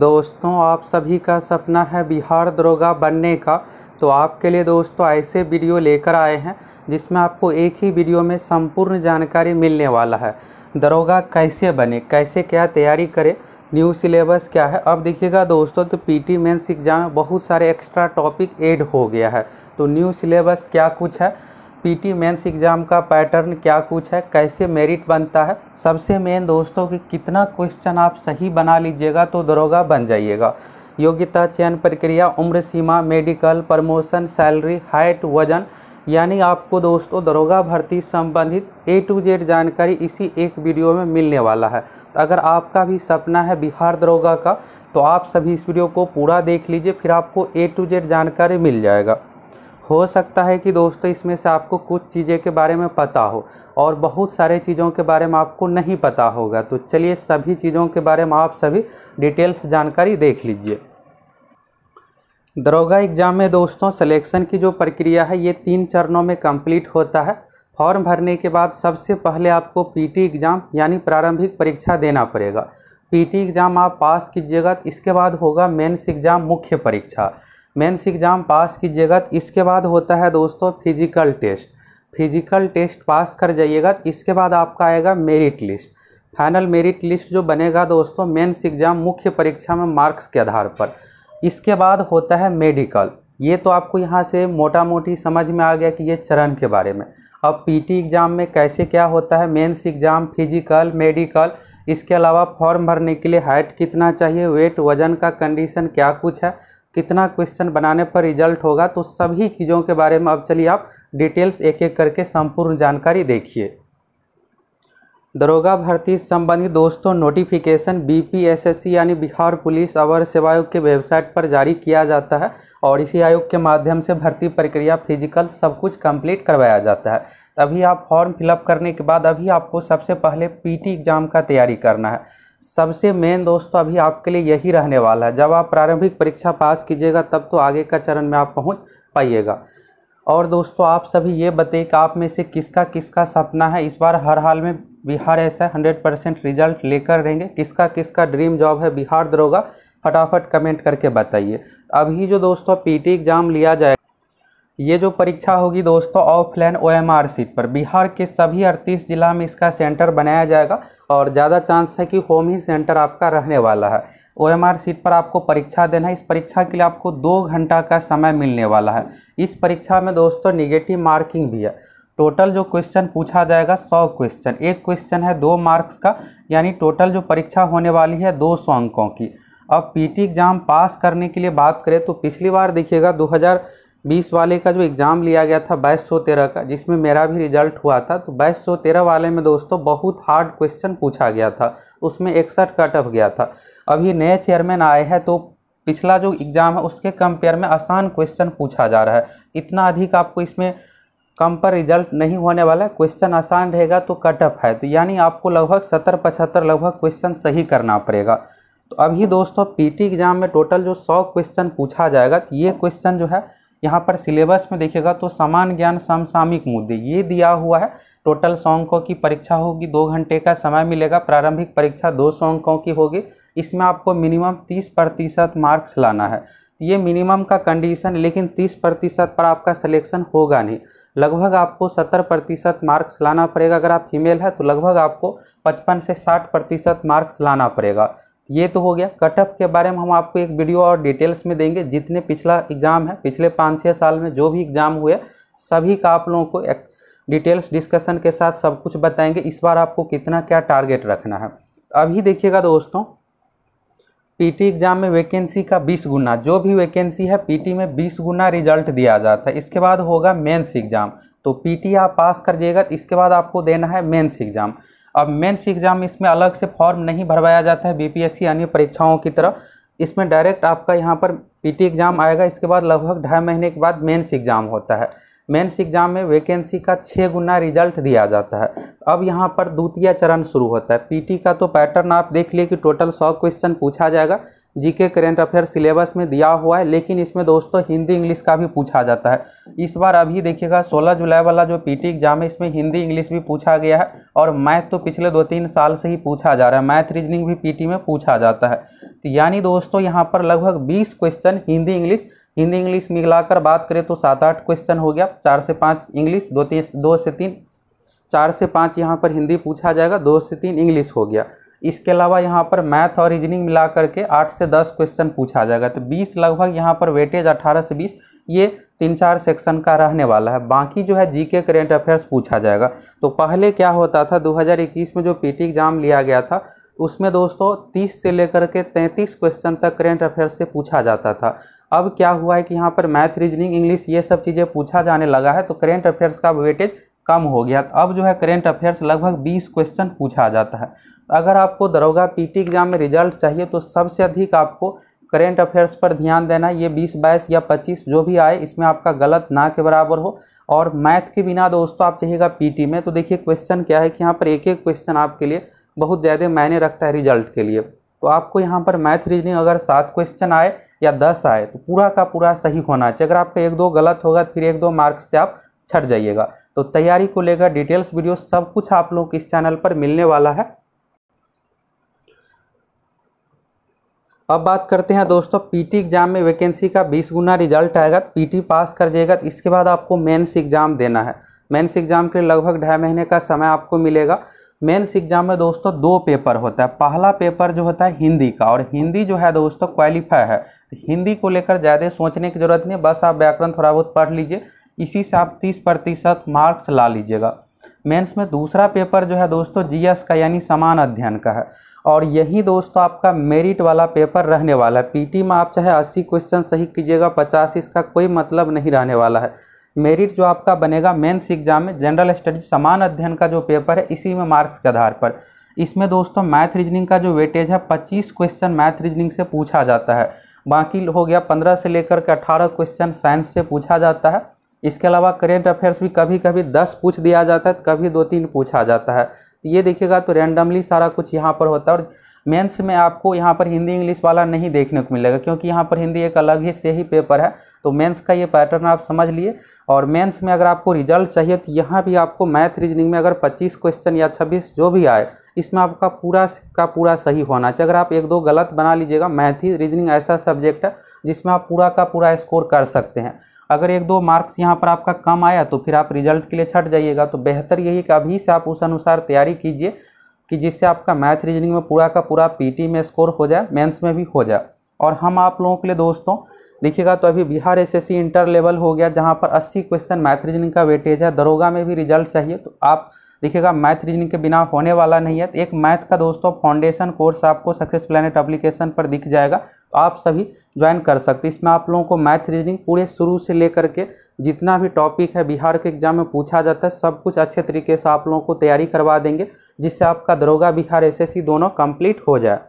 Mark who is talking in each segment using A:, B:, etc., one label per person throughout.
A: दोस्तों आप सभी का सपना है बिहार दरोगा बनने का तो आपके लिए दोस्तों ऐसे वीडियो लेकर आए हैं जिसमें आपको एक ही वीडियो में संपूर्ण जानकारी मिलने वाला है दरोगा कैसे बने कैसे क्या तैयारी करें न्यू सिलेबस क्या है अब देखिएगा दोस्तों तो पीटी मेंस एग्जाम बहुत सारे एक्स्ट्रा टॉपिक ऐड हो गया है तो न्यू सिलेबस क्या कुछ है पीटी मेंस एग्ज़ाम का पैटर्न क्या कुछ है कैसे मेरिट बनता है सबसे मेन दोस्तों कि कितना क्वेश्चन आप सही बना लीजिएगा तो दरोगा बन जाइएगा योग्यता चयन प्रक्रिया उम्र सीमा मेडिकल प्रमोशन सैलरी हाइट वजन यानी आपको दोस्तों दरोगा भर्ती संबंधित ए टू जेड जानकारी इसी एक वीडियो में मिलने वाला है तो अगर आपका भी सपना है बिहार दरोगा का तो आप सभी इस वीडियो को पूरा देख लीजिए फिर आपको ए टू जेड जानकारी मिल जाएगा हो सकता है कि दोस्तों इसमें से आपको कुछ चीज़ें के बारे में पता हो और बहुत सारे चीज़ों के बारे में आपको नहीं पता होगा तो चलिए सभी चीज़ों के बारे में आप सभी डिटेल्स जानकारी देख लीजिए दरोगा एग्ज़ाम में दोस्तों सिलेक्शन की जो प्रक्रिया है ये तीन चरणों में कंप्लीट होता है फॉर्म भरने के बाद सबसे पहले आपको पीटी एग्ज़ाम यानी प्रारंभिक परीक्षा देना पड़ेगा पीटी एग्ज़ाम आप पास कीजिएगा तो इसके बाद होगा मेंस एग्ज़ाम मुख्य परीक्षा मेंस एग्ज़ाम पास कीजिएगा तो इसके बाद होता है दोस्तों physical test physical test pass कर जाइएगा तो इसके बाद आपका आएगा merit list final merit list जो बनेगा दोस्तों मेंस एग्ज़ाम मुख्य परीक्षा में मार्क्स के आधार पर इसके बाद होता है मेडिकल ये तो आपको यहाँ से मोटा मोटी समझ में आ गया कि ये चरण के बारे में अब पीटी एग्ज़ाम में कैसे क्या होता है मेंस एग्ज़ाम फिजिकल मेडिकल इसके अलावा फॉर्म भरने के लिए हाइट कितना चाहिए वेट वजन का कंडीशन क्या कुछ है कितना क्वेश्चन बनाने पर रिजल्ट होगा तो सभी चीज़ों के बारे में अब चलिए आप डिटेल्स एक एक करके संपूर्ण जानकारी देखिए दरोगा भर्ती संबंधी दोस्तों नोटिफिकेशन बीपीएसएससी यानी बिहार पुलिस अवर सेवा आयोग के वेबसाइट पर जारी किया जाता है और इसी आयोग के माध्यम से भर्ती प्रक्रिया फिजिकल सब कुछ कंप्लीट करवाया जाता है तभी आप फॉर्म फिलअप करने के बाद अभी आपको सबसे पहले पीटी एग्ज़ाम का तैयारी करना है सबसे मेन दोस्तों अभी आपके लिए यही रहने वाला है जब आप प्रारंभिक परीक्षा पास कीजिएगा तब तो आगे का चरण में आप पहुंच पाइएगा और दोस्तों आप सभी ये बताइए कि आप में से किसका किसका सपना है इस बार हर हाल में बिहार ऐसा हंड्रेड परसेंट रिजल्ट लेकर रहेंगे किसका किसका ड्रीम जॉब है बिहार दरोगा फटाफट कमेंट करके बताइए अभी जो दोस्तों पी एग्ज़ाम लिया जाएगा ये जो परीक्षा होगी दोस्तों ऑफलाइन ओएमआर सीट पर बिहार के सभी अड़तीस जिला में इसका सेंटर बनाया जाएगा और ज़्यादा चांस है कि होम ही सेंटर आपका रहने वाला है ओएमआर सीट पर आपको परीक्षा देना है इस परीक्षा के लिए आपको दो घंटा का समय मिलने वाला है इस परीक्षा में दोस्तों निगेटिव मार्किंग भी है टोटल जो क्वेश्चन पूछा जाएगा सौ क्वेश्चन एक क्वेश्चन है दो मार्क्स का यानी टोटल जो परीक्षा होने वाली है दो सौ अंकों की अब पीटी एग्ज़ाम पास करने के लिए बात करें तो पिछली बार देखिएगा हज़ार बीस वाले का जो एग्ज़ाम लिया गया था बाईस सौ तेरह का जिसमें मेरा भी रिजल्ट हुआ था तो बाईस सौ तेरह वाले में दोस्तों बहुत हार्ड क्वेश्चन पूछा गया था उसमें इकसठ कट ऑफ गया था अभी नए चेयरमैन आए हैं तो पिछला जो एग्ज़ाम है उसके कंपेयर में आसान क्वेश्चन पूछा जा रहा है इतना अधिक आपको इसमें कम पर रिजल्ट नहीं होने वाला है क्वेश्चन आसान रहेगा तो कट ऑफ है तो यानी आपको लगभग सत्तर पचहत्तर लगभग क्वेश्चन सही करना पड़ेगा तो अभी दोस्तों पीटी एग्ज़ाम में टोटल जो सौ क्वेश्चन पूछा जाएगा तो ये क्वेश्चन जो है यहाँ पर सिलेबस में देखिएगा तो समान ज्ञान समसामिक मुद्दे ये दिया हुआ है टोटल सौ अंकों की परीक्षा होगी दो घंटे का समय मिलेगा प्रारंभिक परीक्षा दो सौ अंकों की होगी इसमें आपको मिनिमम तीस प्रतिशत मार्क्स लाना है ये मिनिमम का कंडीशन लेकिन 30 प्रतिशत पर आपका सिलेक्शन होगा नहीं लगभग आपको 70 प्रतिशत मार्क्स लाना पड़ेगा अगर आप फीमेल है तो लगभग आपको 55 से 60 प्रतिशत मार्क्स लाना पड़ेगा ये तो हो गया कटअप के बारे में हम आपको एक वीडियो और डिटेल्स में देंगे जितने पिछला एग्ज़ाम है पिछले पाँच छः साल में जो भी एग्ज़ाम हुए सभी का आप लोगों को एक डिटेल्स डिस्कशन के साथ सब कुछ बताएंगे इस बार आपको कितना क्या टारगेट रखना है अभी देखिएगा दोस्तों पीटी एग्ज़ाम में वैकेंसी का 20 गुना जो भी वैकेंसी है पीटी में 20 गुना रिजल्ट दिया जाता है इसके बाद होगा मेंस एग्ज़ाम तो पीटी आप पास कर जाइएगा तो इसके बाद आपको देना है मेंस एग्ज़ाम अब मेन्स एग्ज़ाम इसमें अलग से फॉर्म नहीं भरवाया जाता है बीपीएससी अन्य परीक्षाओं की तरह इसमें डायरेक्ट आपका यहाँ पर पीटी एग्ज़ाम आएगा इसके बाद लगभग ढाई महीने के बाद मेंस एग्ज़ाम होता है मेंस एग्जाम में वैकेंसी का छः गुना रिजल्ट दिया जाता है अब यहाँ पर द्वितीय चरण शुरू होता है पीटी का तो पैटर्न आप देख लिए कि टोटल सौ क्वेश्चन पूछा जाएगा जीके करेंट अफेयर सिलेबस में दिया हुआ है लेकिन इसमें दोस्तों हिंदी इंग्लिश का भी पूछा जाता है इस बार अभी देखिएगा 16 जुलाई वाला जो पीटी एग्जाम है इसमें हिंदी इंग्लिश भी पूछा गया है और मैथ तो पिछले दो तीन साल से ही पूछा जा रहा है मैथ रीजनिंग भी पीटी में पूछा जाता है तो यानी दोस्तों यहाँ पर लगभग बीस question Hindi English Hindi English मिलाकर बात करें तो सात आठ क्वेश्चन हो गया चार से पाँच इंग्लिश दो तीन दो से तीन चार से पाँच यहाँ पर हिंदी पूछा जाएगा दो से तीन इंग्लिश हो गया इसके अलावा यहाँ पर मैथ और रीजनिंग मिला करके आठ से दस क्वेश्चन पूछा जाएगा तो बीस लगभग यहाँ पर वेटेज अठारह से बीस ये तीन चार सेक्शन का रहने वाला है बाकी जो है जीके करेंट अफेयर्स पूछा जाएगा तो पहले क्या होता था 2021 में जो पीटी एग्ज़ाम लिया गया था उसमें दोस्तों 30 से लेकर के 33 क्वेश्चन तक करेंट अफेयर से पूछा जाता था अब क्या हुआ है कि यहाँ पर मैथ रीजनिंग इंग्लिश ये सब चीज़ें पूछा जाने लगा है तो करेंट अफेयर्स का वेटेज कम हो गया तो अब जो है करेंट अफेयर्स लगभग 20 क्वेश्चन पूछा जाता है तो अगर आपको दरोगा पीटी एग्जाम में रिजल्ट चाहिए तो सबसे अधिक आपको करेंट अफेयर्स पर ध्यान देना ये 20 बाईस या 25 जो भी आए इसमें आपका गलत ना के बराबर हो और मैथ के बिना दोस्तों आप चाहिएगा पीटी में तो देखिए क्वेश्चन क्या है कि यहाँ पर एक एक क्वेश्चन आपके लिए बहुत ज़्यादा मायने रखता है रिजल्ट के लिए तो आपको यहाँ पर मैथ रीजनिंग अगर सात क्वेश्चन आए या दस आए तो पूरा का पूरा सही होना चाहिए अगर आपका एक दो गलत होगा फिर एक दो मार्क्स से आप छट जाइएगा तो तैयारी को लेकर डिटेल्स वीडियो सब कुछ आप लोग इस चैनल पर मिलने वाला है अब बात करते हैं दोस्तों पीटी एग्जाम में वैकेंसी का 20 गुना रिजल्ट आएगा पीटी पास कर जाएगा तो इसके बाद आपको मेंस एग्जाम देना है मेंस एग्जाम के लिए लगभग ढाई महीने का समय आपको मिलेगा मेन्स एग्जाम में दोस्तों दो पेपर होता है पहला पेपर जो होता है हिंदी का और हिंदी जो है दोस्तों क्वालिफाई है तो हिंदी को लेकर ज़्यादा सोचने की ज़रूरत नहीं बस आप व्याकरण थोड़ा बहुत पढ़ लीजिए इसी से आप तीस प्रतिशत मार्क्स ला लीजिएगा मेंस में दूसरा पेपर जो है दोस्तों जीएस का यानी समान अध्ययन का है और यही दोस्तों आपका मेरिट वाला पेपर रहने वाला है पीटी में आप चाहे अस्सी क्वेश्चन सही कीजिएगा पचास इसका कोई मतलब नहीं रहने वाला है मेरिट जो आपका बनेगा मेन्स एग्जाम में जनरल स्टडीज समान अध्ययन का जो पेपर है इसी में मार्क्स के आधार पर इसमें दोस्तों मैथ रीजनिंग का जो वेटेज है 25 क्वेश्चन मैथ रीजनिंग से पूछा जाता है बाकी हो गया 15 से लेकर के 18 क्वेश्चन साइंस से पूछा जाता है इसके अलावा करेंट अफेयर्स भी कभी कभी दस पूछ दिया जाता है तो कभी दो तीन पूछा जाता है तो ये देखिएगा तो रैंडमली सारा कुछ यहाँ पर होता है और मेंस में आपको यहाँ पर हिंदी इंग्लिश वाला नहीं देखने को मिलेगा क्योंकि यहाँ पर हिंदी एक अलग ही से ही पेपर है तो मेंस का ये पैटर्न आप समझ लिए और मेंस में अगर आपको रिजल्ट चाहिए तो यहाँ भी आपको मैथ रीजनिंग में अगर 25 क्वेश्चन या 26 जो भी आए इसमें आपका पूरा का पूरा सही होना चाहिए अगर आप एक दो गलत बना लीजिएगा मैथ ही रीजनिंग ऐसा सब्जेक्ट है जिसमें आप पूरा का पूरा स्कोर कर सकते हैं अगर एक दो मार्क्स यहाँ पर आपका कम आया तो फिर आप रिजल्ट के लिए छट जाइएगा तो बेहतर यही कि अभी से आप उस अनुसार तैयारी कीजिए कि जिससे आपका मैथ रीजनिंग में पूरा का पूरा पीटी में स्कोर हो जाए मेंस में भी हो जाए और हम आप लोगों के लिए दोस्तों देखिएगा तो अभी बिहार एसएससी इंटर लेवल हो गया जहाँ पर 80 क्वेश्चन मैथ रीजनिंग का वेटेज है दरोगा में भी रिजल्ट चाहिए तो आप देखिएगा मैथ रीजनिंग के बिना होने वाला नहीं है तो एक मैथ का दोस्तों फाउंडेशन कोर्स आपको सक्सेस प्लानट एप्लीकेशन पर दिख जाएगा तो आप सभी ज्वाइन कर सकते हैं इसमें आप लोगों को मैथ रीजनिंग पूरे शुरू से लेकर के जितना भी टॉपिक है बिहार के एग्जाम में पूछा जाता है सब कुछ अच्छे तरीके से आप लोगों को तैयारी करवा देंगे जिससे आपका दरोगा बिहार एस दोनों कंप्लीट हो जाए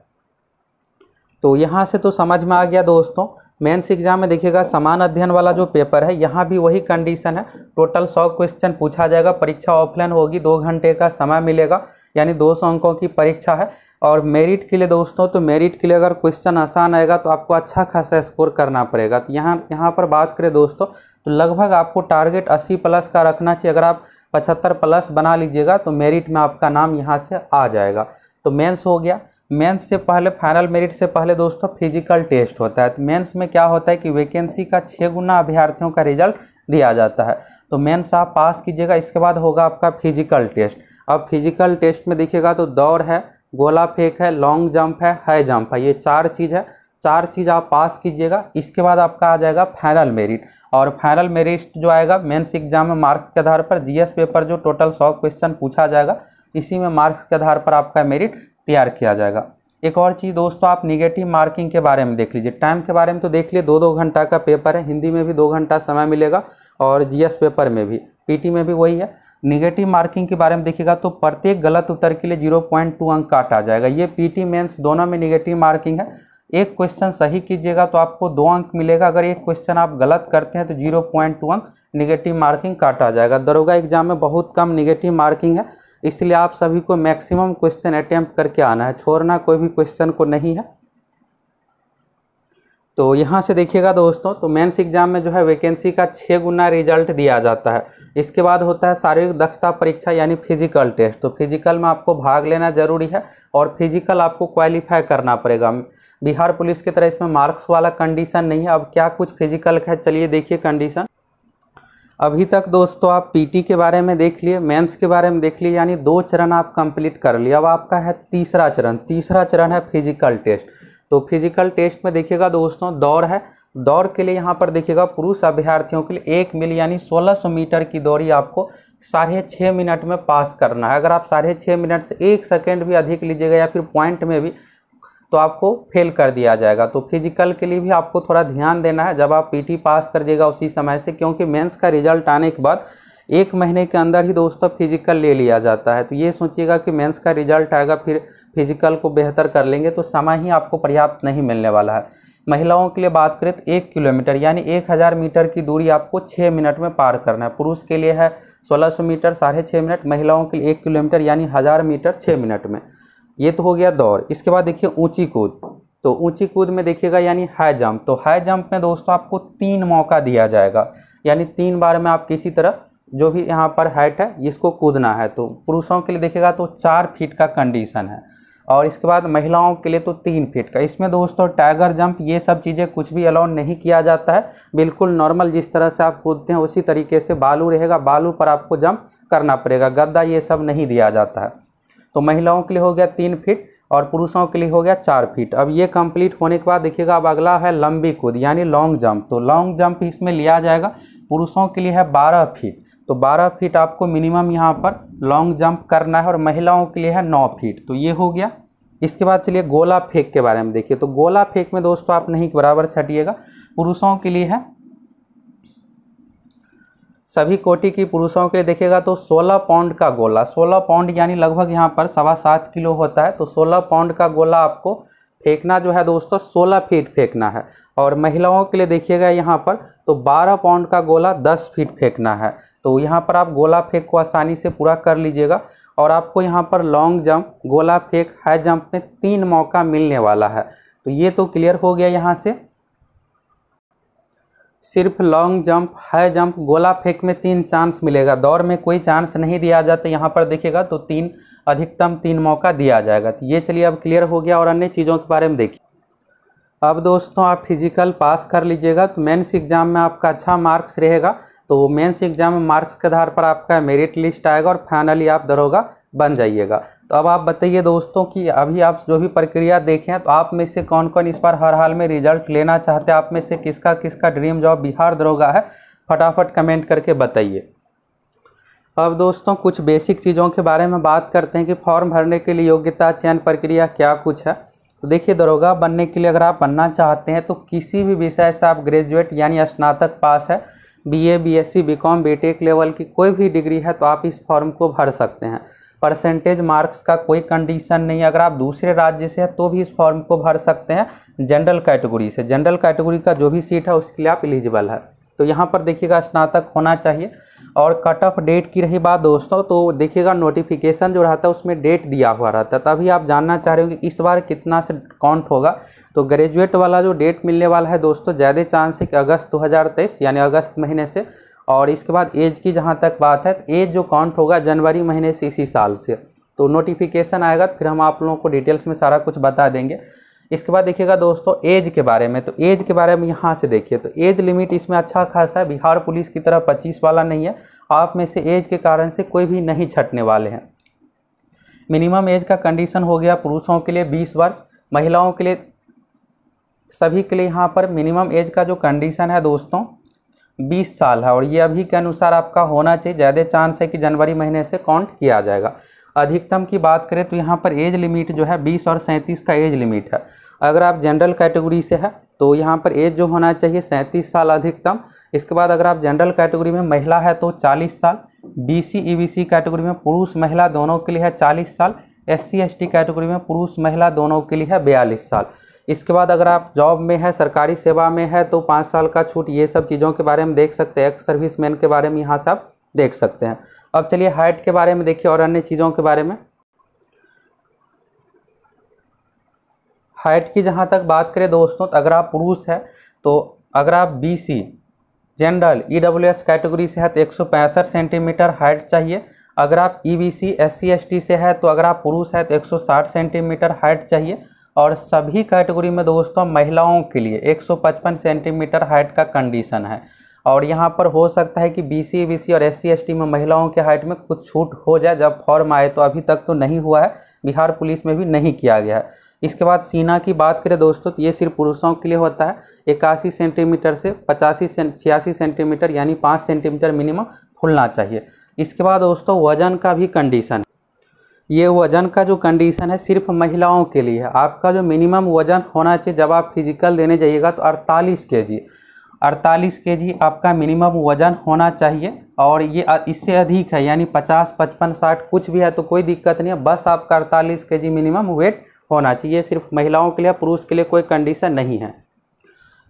A: तो यहाँ से तो समझ में आ गया दोस्तों मेंस एग्जाम में देखिएगा समान अध्ययन वाला जो पेपर है यहाँ भी वही कंडीशन है टोटल सौ क्वेश्चन पूछा जाएगा परीक्षा ऑफलाइन होगी दो घंटे का समय मिलेगा यानी दो सौ अंकों की परीक्षा है और मेरिट के लिए दोस्तों तो मेरिट के लिए अगर क्वेश्चन आसान आएगा तो आपको अच्छा खासा स्कोर करना पड़ेगा तो यहाँ यहाँ पर बात करें दोस्तों तो लगभग आपको टारगेट 80 प्लस का रखना चाहिए अगर आप 75 प्लस बना लीजिएगा तो मेरिट में आपका नाम यहाँ से आ जाएगा तो मेंस हो गया मेंस से पहले फाइनल मेरिट से पहले दोस्तों फिजिकल टेस्ट होता है तो मेंस में क्या होता है कि वैकेंसी का छः गुना अभ्यर्थियों का रिजल्ट दिया जाता है तो मेंस आप पास कीजिएगा इसके बाद होगा आपका फिजिकल टेस्ट अब फिजिकल टेस्ट में देखिएगा तो दौड़ है गोला फेंक है लॉन्ग जंप है हाई जंप है ये चार चीज़ है चार चीज़ आप पास कीजिएगा इसके बाद आपका आ जाएगा फाइनल मेरिट और फाइनल मेरिट जो आएगा मेन्स एग्जाम में मार्क्स के आधार पर जी पेपर जो टोटल सौ क्वेश्चन पूछा जाएगा इसी में मार्क्स के आधार पर आपका मेरिट तैयार किया जाएगा एक और चीज़ दोस्तों आप निगेटिव मार्किंग के बारे में देख लीजिए टाइम के बारे में तो देख लिए दो दो घंटा का पेपर है हिंदी में भी दो घंटा समय मिलेगा और जीएस पेपर में भी पीटी में भी वही है निगेटिव मार्किंग के बारे में देखिएगा तो प्रत्येक गलत उत्तर के लिए जीरो पॉइंट टू अंक काटा जाएगा ये पी टी दोनों में निगेटिव मार्किंग है एक क्वेश्चन सही कीजिएगा तो आपको दो अंक मिलेगा अगर एक क्वेश्चन आप गलत करते हैं तो जीरो पॉइंट टू अंक निगेटिव मार्किंग काटा जाएगा दरोगा एग्जाम में बहुत कम निगेटिव मार्किंग है इसलिए आप सभी को मैक्सिमम क्वेश्चन अटैम्प्ट करके आना है छोड़ना कोई भी क्वेश्चन को नहीं है तो यहाँ से देखिएगा दोस्तों तो मेंस एग्जाम में जो है वैकेंसी का छः गुना रिजल्ट दिया जाता है इसके बाद होता है शारीरिक दक्षता परीक्षा यानी फिजिकल टेस्ट तो फिजिकल में आपको भाग लेना जरूरी है और फिजिकल आपको क्वालिफाई करना पड़ेगा बिहार पुलिस की तरह इसमें मार्क्स वाला कंडीशन नहीं है अब क्या कुछ फिजिकल है चलिए देखिए कंडीशन अभी तक दोस्तों आप पीटी के बारे में देख लिए मेंस के बारे में देख लिए यानी दो चरण आप कंप्लीट कर लिए अब आपका है तीसरा चरण तीसरा चरण है फिजिकल टेस्ट तो फिजिकल टेस्ट में देखिएगा दोस्तों दौड़ है दौड़ के लिए यहाँ पर देखिएगा पुरुष अभ्यर्थियों के लिए एक मिल यानी 1600 मीटर की दौड़ी आपको साढ़े छः मिनट में पास करना है अगर आप साढ़े छः मिनट से एक सेकेंड भी अधिक लीजिएगा या फिर पॉइंट में भी तो आपको फेल कर दिया जाएगा तो फिजिकल के लिए भी आपको थोड़ा ध्यान देना है जब आप पीटी पास कर जाएगा उसी समय से क्योंकि मेंस का रिजल्ट आने के बाद एक महीने के अंदर ही दोस्तों फिजिकल ले लिया जाता है तो ये सोचिएगा कि मेंस का रिजल्ट आएगा फिर फिजिकल को बेहतर कर लेंगे तो समय ही आपको पर्याप्त नहीं मिलने वाला है महिलाओं के लिए बात करें तो एक किलोमीटर यानी एक हज़ार मीटर की दूरी आपको छः मिनट में पार करना है पुरुष के लिए है सोलह सौ मीटर साढ़े छः मिनट महिलाओं के लिए एक किलोमीटर यानी हज़ार मीटर छः मिनट में ये तो हो गया दौड़ इसके बाद देखिए ऊंची कूद तो ऊंची कूद में देखिएगा यानी हाई जंप तो हाई जंप में दोस्तों आपको तीन मौका दिया जाएगा यानी तीन बार में आप किसी तरह जो भी यहाँ पर हाइट है इसको कूदना है तो पुरुषों के लिए देखिएगा तो चार फीट का कंडीशन है और इसके बाद महिलाओं के लिए तो तीन फीट का इसमें दोस्तों टाइगर जंप ये सब चीज़ें कुछ भी अलाउ नहीं किया जाता है बिल्कुल नॉर्मल जिस तरह से आप कूदते हैं उसी तरीके से बालू रहेगा बालू पर आपको जंप करना पड़ेगा गद्दा ये सब नहीं दिया जाता है तो महिलाओं के लिए हो गया तीन फीट और पुरुषों के लिए हो गया चार फीट अब ये कंप्लीट होने के बाद देखिएगा अब अगला है लंबी कूद यानी लॉन्ग जंप तो लॉन्ग जंप इसमें लिया जाएगा पुरुषों के लिए है बारह फीट तो बारह फीट आपको मिनिमम यहाँ पर लॉन्ग जंप करना है और महिलाओं के लिए है नौ फीट तो ये हो गया इसके बाद चलिए गोला फेंक के बारे में देखिए तो गोला फेंक में दोस्तों आप नहीं बराबर छटिएगा पुरुषों के लिए है सभी कोटि की पुरुषों के लिए देखिएगा तो 16 पाउंड का गोला 16 पाउंड यानी लगभग यहाँ पर सवा सात किलो होता है तो 16 पाउंड का गोला आपको फेंकना जो है दोस्तों 16 फीट फेंकना है और महिलाओं के लिए देखिएगा यहाँ पर तो 12 पाउंड का गोला 10 फीट फेंकना है तो यहाँ पर आप गोला फेंक को आसानी से पूरा कर लीजिएगा और आपको यहाँ पर लॉन्ग जंप गोला फेंक हाई जंप में तीन मौका मिलने वाला है तो ये तो क्लियर हो गया यहाँ से सिर्फ लॉन्ग जंप हाई जंप गोला फेंक में तीन चांस मिलेगा दौड़ में कोई चांस नहीं दिया जाता यहाँ पर देखिएगा तो तीन अधिकतम तीन मौका दिया जाएगा तो ये चलिए अब क्लियर हो गया और अन्य चीज़ों के बारे में देखिए अब दोस्तों आप फिजिकल पास कर लीजिएगा तो मेन्स एग्ज़ाम में आपका अच्छा मार्क्स रहेगा तो मेंस एग्जाम में मार्क्स के आधार पर आपका मेरिट लिस्ट आएगा और फाइनली आप दरोगा बन जाइएगा तो अब आप बताइए दोस्तों कि अभी आप जो भी प्रक्रिया देखें तो आप में से कौन कौन इस बार हर हाल में रिजल्ट लेना चाहते हैं आप में से किसका किसका ड्रीम जॉब बिहार दरोगा है फटाफट कमेंट करके बताइए अब दोस्तों कुछ बेसिक चीज़ों के बारे में बात करते हैं कि फॉर्म भरने के लिए योग्यता चयन प्रक्रिया क्या कुछ है तो देखिए दरोगा बनने के लिए अगर आप बनना चाहते हैं तो किसी भी विषय से आप ग्रेजुएट यानी स्नातक पास है BA, BSc, BCom, BTech level की कोई भी डिग्री है तो आप इस फॉर्म को भर सकते हैं परसेंटेज मार्क्स का कोई कंडीशन नहीं अगर आप दूसरे राज्य से हैं तो भी इस फॉर्म को भर सकते हैं जनरल कैटेगरी से जनरल कैटेगरी का जो भी सीट है उसके लिए आप एलिजिबल है तो यहाँ पर देखिएगा स्नातक होना चाहिए और कट ऑफ डेट की रही बात दोस्तों तो देखिएगा नोटिफिकेशन जो रहता है उसमें डेट दिया हुआ रहता है तभी आप जानना चाह रहे हो कि इस बार कितना से काउंट होगा तो ग्रेजुएट वाला जो डेट मिलने वाला है दोस्तों ज़्यादा चांस है कि अगस्त 2023 यानी अगस्त महीने से और इसके बाद एज की जहाँ तक बात है एज जो काउंट होगा जनवरी महीने से इसी साल से तो नोटिफिकेशन आएगा फिर हम आप लोगों को डिटेल्स में सारा कुछ बता देंगे इसके बाद देखिएगा दोस्तों एज के बारे में तो एज के बारे में यहाँ से देखिए तो एज लिमिट इसमें अच्छा खासा है बिहार पुलिस की तरह पच्चीस वाला नहीं है आप में से एज के कारण से कोई भी नहीं छटने वाले हैं मिनिमम एज का कंडीशन हो गया पुरुषों के लिए बीस वर्ष महिलाओं के लिए सभी के लिए यहाँ पर मिनिमम एज का जो कंडीशन है दोस्तों बीस साल है और ये अभी के अनुसार आपका होना चाहिए ज़्यादा चांस है कि जनवरी महीने से काउंट किया जाएगा अधिकतम की बात करें तो यहाँ पर एज लिमिट जो है बीस और सैंतीस का एज लिमिट है अगर आप जनरल कैटेगरी से है तो यहाँ पर एज जो होना चाहिए सैंतीस साल अधिकतम इसके बाद अगर आप जनरल कैटेगरी में महिला है तो चालीस साल बीसी ईबीसी कैटेगरी में पुरुष महिला दोनों के लिए है चालीस साल एससी एसटी कैटेगरी में पुरुष महिला दोनों के लिए है बयालीस साल इसके बाद अगर आप जॉब में है सरकारी सेवा में है तो पाँच साल का छूट ये सब चीज़ों के बारे में देख सकते हैं एक्स सर्विस के बारे में यहाँ से आप देख सकते हैं अब चलिए हाइट के बारे में देखिए और अन्य चीज़ों के बारे में हाइट की जहाँ तक बात करें दोस्तों तो अगर आप पुरुष है तो अगर आप B C general E W S category से है तो एक सेंटीमीटर हाइट चाहिए अगर आप E B C S C S T से है तो अगर आप पुरुष है तो 160 सेंटीमीटर हाइट चाहिए और सभी कैटेगरी में दोस्तों महिलाओं के लिए 155 सेंटीमीटर हाइट का कंडीशन है और यहाँ पर हो सकता है कि बी सी बी सी और एस सी एस टी में महिलाओं के हाइट में कुछ छूट हो जाए जब फॉर्म आए तो अभी तक तो नहीं हुआ है बिहार पुलिस में भी नहीं किया गया है इसके बाद सीना की बात करें दोस्तों तो ये सिर्फ पुरुषों के लिए होता है इक्यासी सेंटीमीटर से पचासी छियासी सेंटीमीटर यानी पाँच सेंटीमीटर मिनिमम खुलना चाहिए इसके बाद दोस्तों वजन का भी कंडीशन ये वजन का जो कंडीशन है सिर्फ महिलाओं के लिए है आपका जो मिनिमम वजन होना चाहिए जब आप फिजिकल देने जाइएगा तो 48 के जी अड़तालीस के जी आपका मिनिमम वज़न होना चाहिए और ये इससे अधिक है यानी पचास पचपन साठ कुछ भी है तो कोई दिक्कत नहीं है बस आपका अड़तालीस के जी मिनिमम वेट होना चाहिए सिर्फ महिलाओं के लिए पुरुष के लिए कोई कंडीशन नहीं है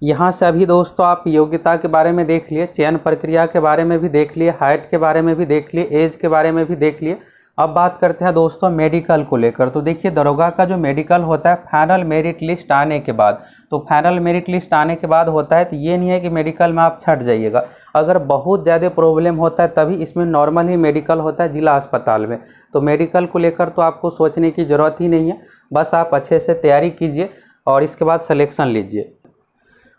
A: यहाँ से अभी दोस्तों आप योग्यता के बारे में देख लिए चयन प्रक्रिया के बारे में भी देख लिए हाइट के बारे में भी देख लिए एज के बारे में भी देख लिए अब बात करते हैं दोस्तों मेडिकल को लेकर तो देखिए दरोगा का जो मेडिकल होता है फाइनल मेरिट लिस्ट आने के बाद तो फाइनल मेरिट लिस्ट आने के बाद होता है तो ये नहीं है कि मेडिकल में आप छट जाइएगा अगर बहुत ज़्यादा प्रॉब्लम होता है तभी इसमें नॉर्मल ही मेडिकल होता है जिला अस्पताल में तो मेडिकल को लेकर तो आपको सोचने की ज़रूरत ही नहीं है बस आप अच्छे से तैयारी कीजिए और इसके बाद सलेक्शन लीजिए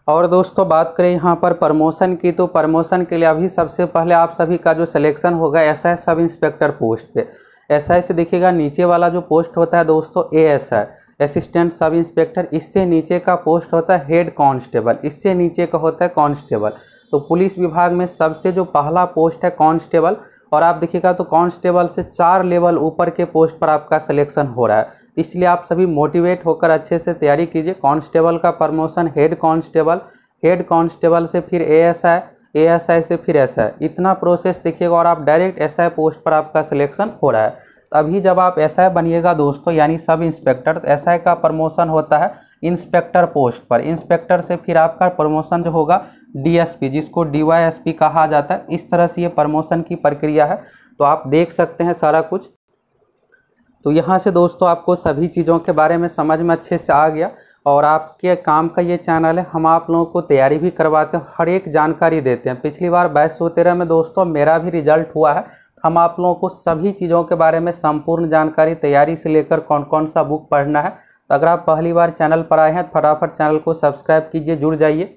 A: और दोस्तों बात करें यहाँ पर प्रमोशन की तो प्रमोशन के लिए अभी सबसे पहले आप सभी का जो सिलेक्शन होगा S I sub inspector post पे एस आई से देखिएगा नीचे वाला जो पोस्ट होता है दोस्तों A S I assistant sub inspector इससे नीचे का पोस्ट होता है हेड कांस्टेबल इससे नीचे का होता है कांस्टेबल तो पुलिस विभाग में सबसे जो पहला पोस्ट है कांस्टेबल और आप देखिएगा तो कांस्टेबल से चार लेवल ऊपर के पोस्ट पर आपका सिलेक्शन हो रहा है इसलिए आप सभी मोटिवेट होकर अच्छे से तैयारी कीजिए कांस्टेबल का promotion head constable head constable से फिर एस आई से फिर एस आई इतना प्रोसेस देखिएगा और आप डायरेक्ट एस आई पोस्ट पर आपका सिलेक्शन हो रहा है तो अभी जब आप एस आई बनिएगा दोस्तों यानी सब इंस्पेक्टर तो एस आई का प्रमोशन होता है इंस्पेक्टर पोस्ट पर इंस्पेक्टर से फिर आपका प्रमोशन जो होगा डीएसपी जिसको डीवाईएसपी कहा जाता है इस तरह से ये प्रमोशन की प्रक्रिया है तो आप देख सकते हैं सारा कुछ तो यहाँ से दोस्तों आपको सभी चीज़ों के बारे में समझ में अच्छे से आ गया और आपके काम का ये चैनल है हम आप लोगों को तैयारी भी करवाते हैं हर एक जानकारी देते हैं पिछली बार बाईस सौ तेरह में दोस्तों मेरा भी रिजल्ट हुआ है हम आप लोगों को सभी चीज़ों के बारे में संपूर्ण जानकारी तैयारी से लेकर कौन कौन सा बुक पढ़ना है तो अगर आप पहली बार चैनल पर आए हैं तो फटाफट चैनल को सब्सक्राइब कीजिए जुड़ जाइए